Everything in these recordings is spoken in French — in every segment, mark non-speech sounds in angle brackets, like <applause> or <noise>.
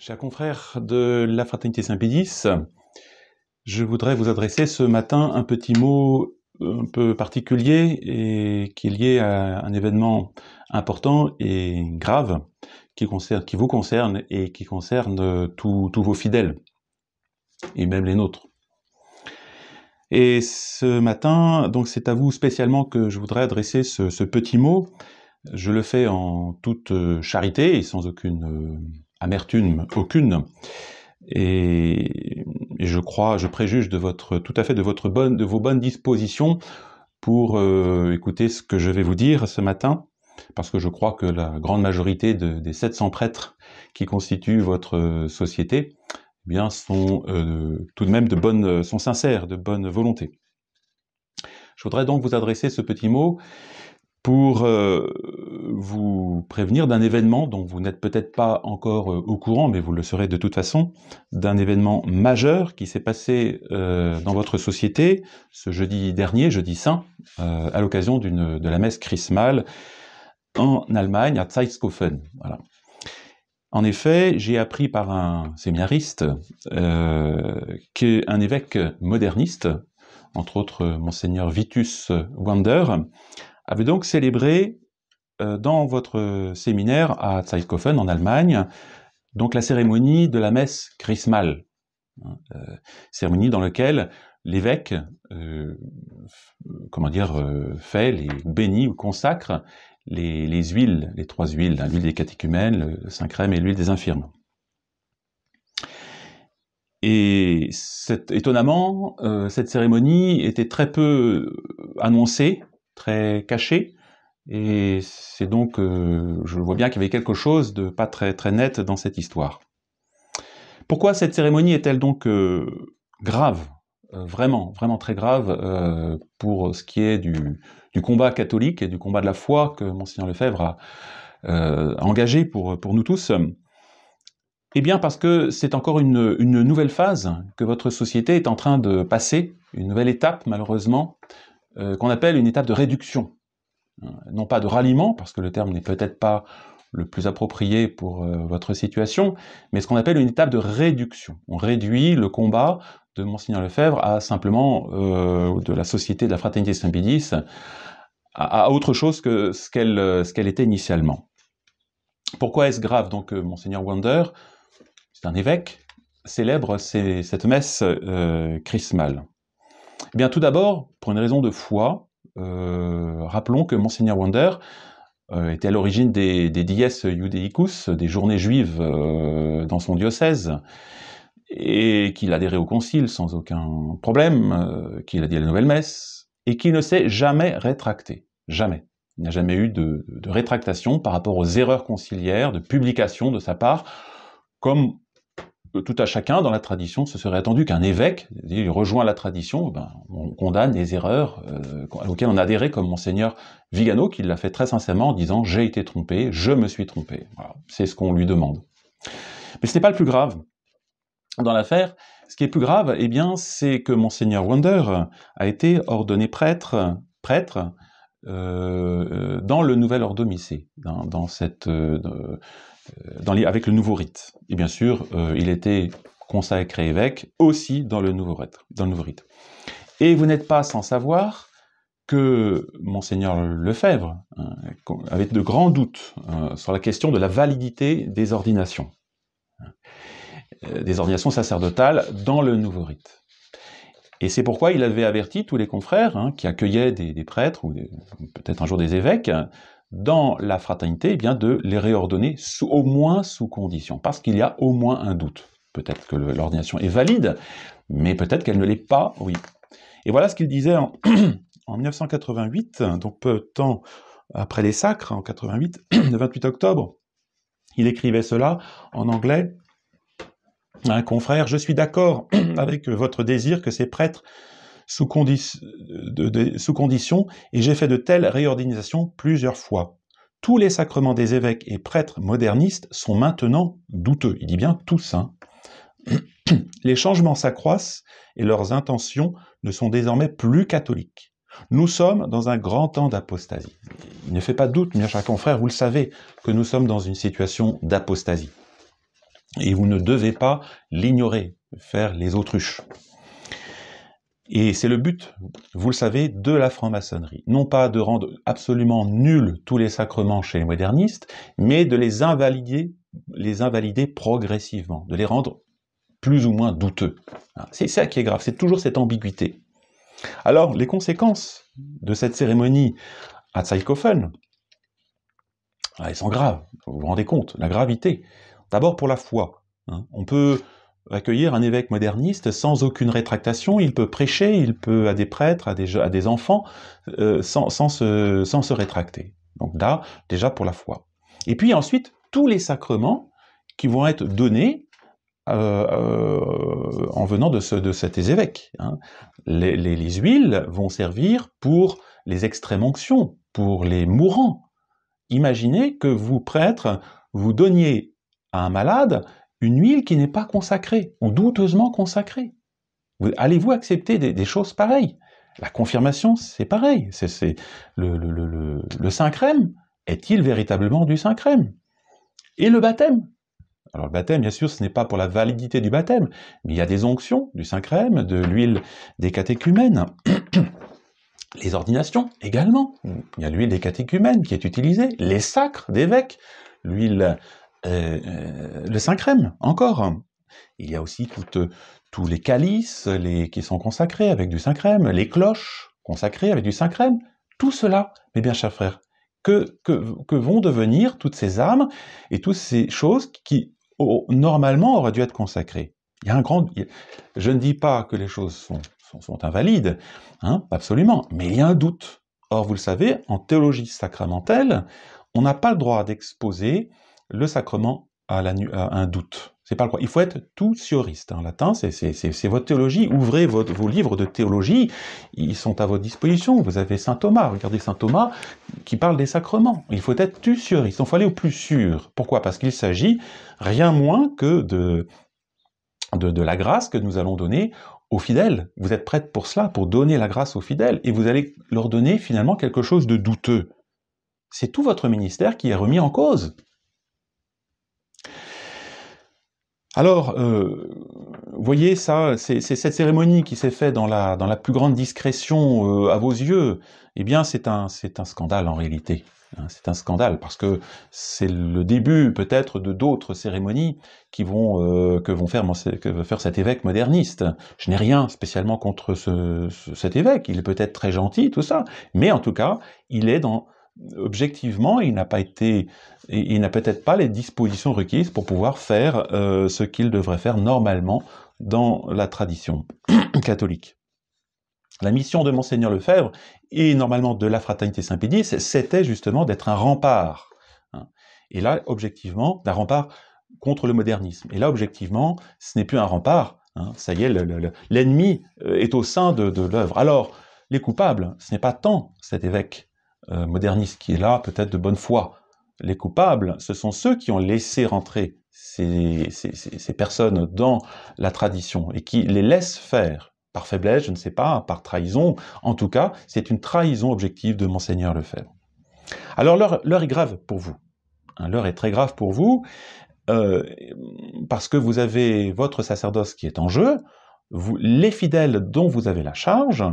Chers confrères de la Fraternité Saint-Pédis, je voudrais vous adresser ce matin un petit mot un peu particulier et qui est lié à un événement important et grave qui, concerne, qui vous concerne et qui concerne tous vos fidèles et même les nôtres. Et ce matin, donc c'est à vous spécialement que je voudrais adresser ce, petit mot. Je le fais en toute euh, charité et sans aucune euh, amertume aucune. Et, je crois, je préjuge de votre, tout à fait de, votre bonne, de vos bonnes dispositions pour euh, écouter ce que je vais vous dire ce matin, parce que je crois que la grande majorité des 700 prêtres qui constituent votre euh, société eh bien, sont euh, tout de même de bonnes, sont sincères, de bonne volonté. Je voudrais donc vous adresser ce petit mot pour euh, vous prévenir d'un événement dont vous n'êtes peut-être pas encore euh, au courant, mais vous le serez de toute façon, d'un événement majeur qui s'est passé euh, dans votre société ce jeudi dernier, jeudi saint, à l'occasion de la messe chrismale en Allemagne, à Zeitskofen. En effet, j'ai appris par un séminariste qu'un évêque moderniste, entre autres Mgr Vitus Wander, avait donc célébré euh, dans votre séminaire à Zeitkofen en Allemagne, donc la cérémonie de la messe chrismale, hein, euh, cérémonie dans laquelle l'évêque, euh, comment dire, fait les bénit ou consacre les, les huiles, les trois huiles, hein, l'huile des catéchumènes, le Saint-Crème et l'huile des infirmes. Et étonnamment, cette cérémonie était très peu annoncée très caché. Et c'est donc, euh, je vois bien qu'il y avait quelque chose de pas très, très net dans cette histoire. Pourquoi cette cérémonie est-elle donc euh, grave, euh, vraiment, vraiment très grave pour ce qui est du, combat catholique et du combat de la foi que Mgr Lefebvre a, engagé pour, nous tous Eh bien parce que c'est encore une nouvelle phase que votre société est en train de passer, une nouvelle étape malheureusement, euh, qu'on appelle une étape de réduction. Euh, non pas de ralliement, parce que le terme n'est peut-être pas le plus approprié pour euh, votre situation, mais ce qu'on appelle une étape de réduction. On réduit le combat de Monseigneur Lefebvre à simplement de la société de la fraternité saint bédis à, autre chose que ce qu'elle était initialement. Pourquoi est-ce grave Donc, Monseigneur Wander, c'est un évêque, célèbre cette messe chrismale. Eh bien, tout d'abord, pour une raison de foi, euh, rappelons que Monseigneur Wander euh, était à l'origine des, des Dies Judaicus, des journées juives euh, dans son diocèse, et qu'il adhérait au concile sans aucun problème, qu'il a dit à la nouvelle messe, et qu'il ne s'est jamais rétracté. Jamais. Il n'y jamais eu de, de rétractation par rapport aux erreurs conciliaires, de publication de sa part, comme tout à chacun dans la tradition, ce serait attendu qu'un évêque, il rejoint la tradition, ben, on condamne les erreurs euh, auxquelles on adhérait, comme monseigneur Vigano, qui l'a fait très sincèrement en disant j'ai été trompé, je me suis trompé. c'est ce qu'on lui demande. Mais ce n'est pas le plus grave dans l'affaire. Ce qui est plus grave, eh bien, c'est que monseigneur Wonder a été ordonné prêtre, prêtre euh, euh, dans le nouvel ordomicé, dans, cette, euh, avec le nouveau rite. Et bien sûr, euh, il était consacré évêque aussi dans le nouveau rite. Dans le nouveau rite. Et vous n'êtes pas sans savoir que monseigneur Lefebvre euh, avait de grands doutes sur la question de la validité des ordinations, des ordinations sacerdotales dans le nouveau rite. Et c'est pourquoi il avait averti tous les confrères hein, qui accueillaient des prêtres ou peut-être un jour des évêques dans la fraternité, eh bien de les réordonner au moins sous condition, parce qu'il y a au moins un doute. Peut-être que l'ordination est valide, mais peut-être qu'elle ne l'est pas, oui. Et voilà ce qu'il disait en, 1988, <clears throat> donc peu de temps après les sacres, en 88, <clears throat> le 28 octobre. Il écrivait cela en anglais un confrère, Je suis d'accord <clears throat> avec votre désir que ces prêtres sous, conditions condition, et j'ai fait de telles réorganisations plusieurs fois. Tous les sacrements des évêques et prêtres modernistes sont maintenant douteux. Il dit bien tous. Hein. <clears throat> Les changements s'accroissent et leurs intentions ne sont désormais plus catholiques. Nous sommes dans un grand temps d'apostasie. Il ne fait pas doute, mes chers confrères, vous le savez, que nous sommes dans une situation d'apostasie. Et vous ne devez pas l'ignorer, faire les autruches. Et c'est le but, vous le savez, de la franc-maçonnerie. Non pas de rendre absolument nuls tous les sacrements chez les modernistes, mais de les invalider, les invalider progressivement, de les rendre plus ou moins douteux. Ah, c'est ça qui est grave, c'est toujours cette ambiguïté. Alors, les conséquences de cette cérémonie à psychophone ah, elles sont graves, vous vous rendez compte, la gravité. D'abord pour la foi. Hein. On peut accueillir un évêque moderniste sans aucune rétractation. Il peut prêcher, il peut à des prêtres, à des, à des enfants, euh, sans, se, rétracter. Donc là, déjà pour la foi. Et puis ensuite, tous les sacrements qui vont être donnés euh, euh, en venant de, ce, de cet évêque. Hein. Les, huiles vont servir pour les extrêmes-onctions, pour les mourants. Imaginez que vous, prêtres, vous donniez à un malade une huile qui n'est pas consacrée ou douteusement consacrée. Allez-vous accepter des, choses pareilles La confirmation, c'est pareil. C'est, le, le Saint Crème, est-il véritablement du Saint Crème Et le baptême alors le baptême, bien sûr, ce n'est pas pour la validité du baptême, mais il y a des onctions, du Saint-Crème, de l'huile des catéchumènes, <coughs> les ordinations également. Il y a l'huile des catéchumènes qui est utilisée, les sacres d'évêques, l'huile euh, euh, le Saint-Crème, encore. Il y a aussi toutes, tous les calices les, qui sont consacrés avec du Saint-Crème, les cloches consacrées avec du Saint-Crème, tout cela, mes bien chers frères, que, vont devenir toutes ces âmes et toutes ces choses qui, normalement, auraient dû être consacrées. Il y a un grand... Je ne dis pas que les choses sont, invalides, hein, absolument, mais il y a un doute. Or, vous le savez, en théologie sacramentelle, on n'a pas le droit d'exposer le sacrement à, un doute. C'est pas le quoi. Il faut être tout sioriste. En hein. latin, c'est votre théologie. Ouvrez vos livres de théologie. Ils sont à votre disposition. Vous avez saint Thomas. Regardez saint Thomas qui parle des sacrements. Il faut être tout sioriste. Il faut aller au plus sûr. Pourquoi Parce qu'il s'agit rien moins que de, de la grâce que nous allons donner aux fidèles. Vous êtes prête pour cela, pour donner la grâce aux fidèles. Et vous allez leur donner finalement quelque chose de douteux. C'est tout votre ministère qui est remis en cause. Alors, euh, vous voyez, ça, c'est cette cérémonie qui s'est faite dans la, dans la plus grande discrétion euh, à vos yeux. Eh bien, c'est un, un scandale en réalité. Hein. C'est un scandale parce que c'est le début peut-être de d'autres cérémonies qui vont, euh, que vont faire, que faire cet évêque moderniste. Je n'ai rien spécialement contre cet évêque, il est peut-être très gentil, tout ça, mais en tout cas, il est dans objectivement, il n'a pas été, il n'a peut-être pas les dispositions requises pour pouvoir faire euh, ce qu'il devrait faire normalement dans la tradition <clears throat> catholique. La mission de Monseigneur Lefebvre et normalement de la Fraternité Saint-Pédis, c'était justement d'être un rempart. Hein. Et là, objectivement, un rempart contre le modernisme. Et là, objectivement, ce n'est plus un rempart. Hein. Ça y est, l'ennemi euh, est au sein de l'œuvre. Alors, les coupables, ce n'est pas tant cet évêque euh, moderniste qui est là, peut-être de bonne foi. Les coupables, ce sont ceux qui ont laissé rentrer ces, ces, personnes dans la tradition et qui les laissent faire par faiblesse, je ne sais pas, par trahison. En tout cas, c'est une trahison objective de Monseigneur Lefebvre. Alors l'heure est grave pour vous. Hein, l'heure est très grave pour vous euh, parce que vous avez votre sacerdoce qui est en jeu, vous, les fidèles dont vous avez la charge,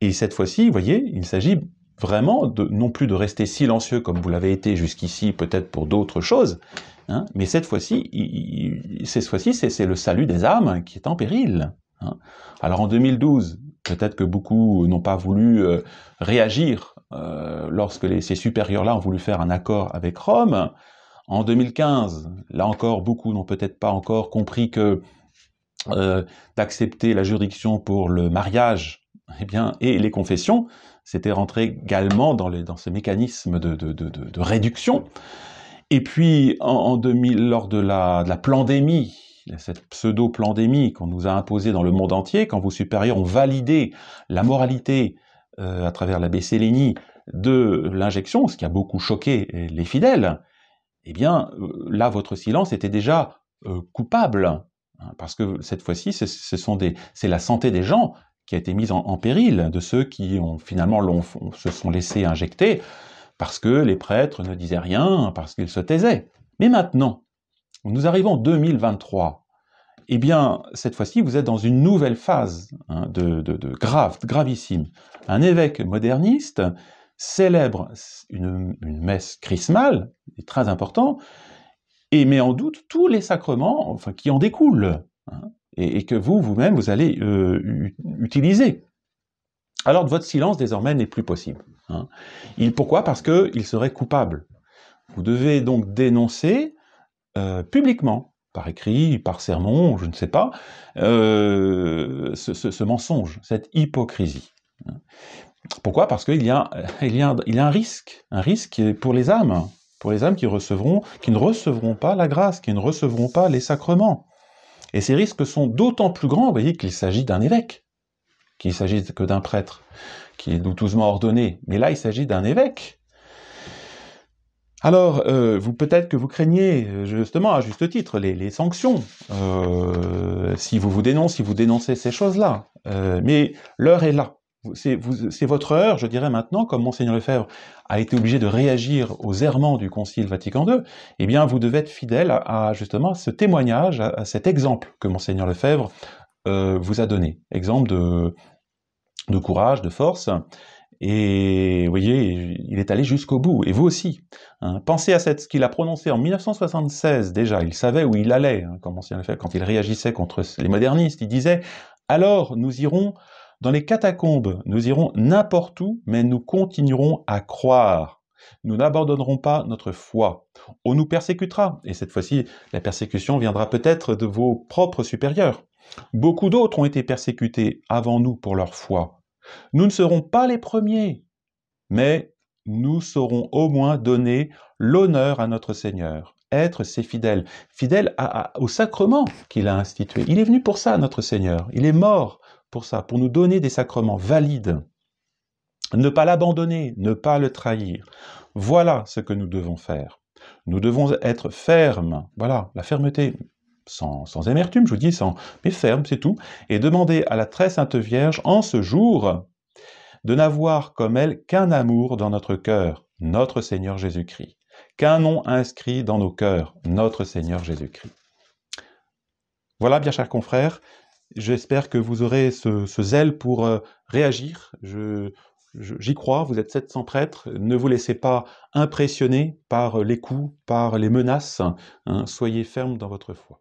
et cette fois-ci, vous voyez, il s'agit vraiment de, non plus de rester silencieux comme vous l'avez été jusqu'ici, peut-être pour d'autres choses, hein, mais cette fois-ci, fois c'est le salut des âmes qui est en péril. Hein. Alors en 2012, peut-être que beaucoup n'ont pas voulu euh, réagir euh, lorsque ces supérieurs-là ont voulu faire un accord avec Rome. En 2015, là encore, beaucoup n'ont peut-être pas encore compris que euh, d'accepter la juridiction pour le mariage eh bien, et les confessions, c'était rentré également dans, les, dans ces mécanismes de, réduction. Et puis, en, 2000, lors de la, de pandémie, cette pseudo-pandémie qu'on nous a imposée dans le monde entier, quand vos supérieurs ont validé la moralité euh, à travers la Sélénie de l'injection, ce qui a beaucoup choqué les fidèles, eh bien, euh, là, votre silence était déjà euh, coupable. Hein, parce que cette fois-ci, c'est la santé des gens qui a été mise en, péril, de ceux qui ont finalement se sont laissés injecter parce que les prêtres ne disaient rien, parce qu'ils se taisaient. Mais maintenant, nous arrivons en 2023. et eh bien, cette fois-ci, vous êtes dans une nouvelle phase hein, de, grave, gravissime. Un évêque moderniste célèbre une, messe chrismale, très important, et met en doute tous les sacrements enfin, qui en découlent. Hein et, que vous, vous-même, vous allez euh, utiliser. Alors votre silence désormais n'est plus possible. Hein. pourquoi Parce qu'il serait coupable. Vous devez donc dénoncer euh, publiquement, par écrit, par sermon, je ne sais pas, euh, ce, mensonge, cette hypocrisie. Hein. Pourquoi Parce qu'il y, a, un risque, un risque pour les âmes, pour les âmes qui, recevront, qui ne recevront pas la grâce, qui ne recevront pas les sacrements. Et ces risques sont d'autant plus grands, vous voyez, qu'il s'agit d'un évêque, qu'il s'agit que d'un prêtre, qui est douteusement ordonné. Mais là, il s'agit d'un évêque. Alors, euh, vous peut-être que vous craignez, euh, justement, à juste titre, les, sanctions, euh, si vous vous dénoncez, si vous dénoncez ces choses-là. mais l'heure est là c'est votre heure, je dirais maintenant, comme Monseigneur Lefebvre a été obligé de réagir aux errements du Concile Vatican II, eh bien, vous devez être fidèle à, justement ce témoignage, à, cet exemple que Monseigneur Lefebvre euh, vous a donné. Exemple de, courage, de force. Et vous voyez, il est allé jusqu'au bout, et vous aussi. Hein. Pensez à ce qu'il a prononcé en 1976 déjà, il savait où il allait, hein, comme quand il réagissait contre les modernistes, il disait « Alors, nous irons dans les catacombes, nous irons n'importe où, mais nous continuerons à croire. Nous n'abandonnerons pas notre foi. On nous persécutera, et cette fois-ci, la persécution viendra peut-être de vos propres supérieurs. Beaucoup d'autres ont été persécutés avant nous pour leur foi. Nous ne serons pas les premiers, mais nous saurons au moins donner l'honneur à notre Seigneur. Être ses fidèles, fidèles au sacrement qu'il a institué. Il est venu pour ça, notre Seigneur. Il est mort pour ça, pour nous donner des sacrements valides. Ne pas l'abandonner, ne pas le trahir. Voilà ce que nous devons faire. Nous devons être fermes, voilà, la fermeté, sans, sans je vous dis, sans, mais ferme, c'est tout, et demander à la très sainte Vierge, en ce jour, de n'avoir comme elle qu'un amour dans notre cœur, notre Seigneur Jésus-Christ, qu'un nom inscrit dans nos cœurs, notre Seigneur Jésus-Christ. Voilà, bien chers confrères, J'espère que vous aurez ce, zèle pour euh, réagir. j'y crois, vous êtes 700 prêtres, ne vous laissez pas impressionner par les coups, par les menaces, hein. soyez ferme dans votre foi.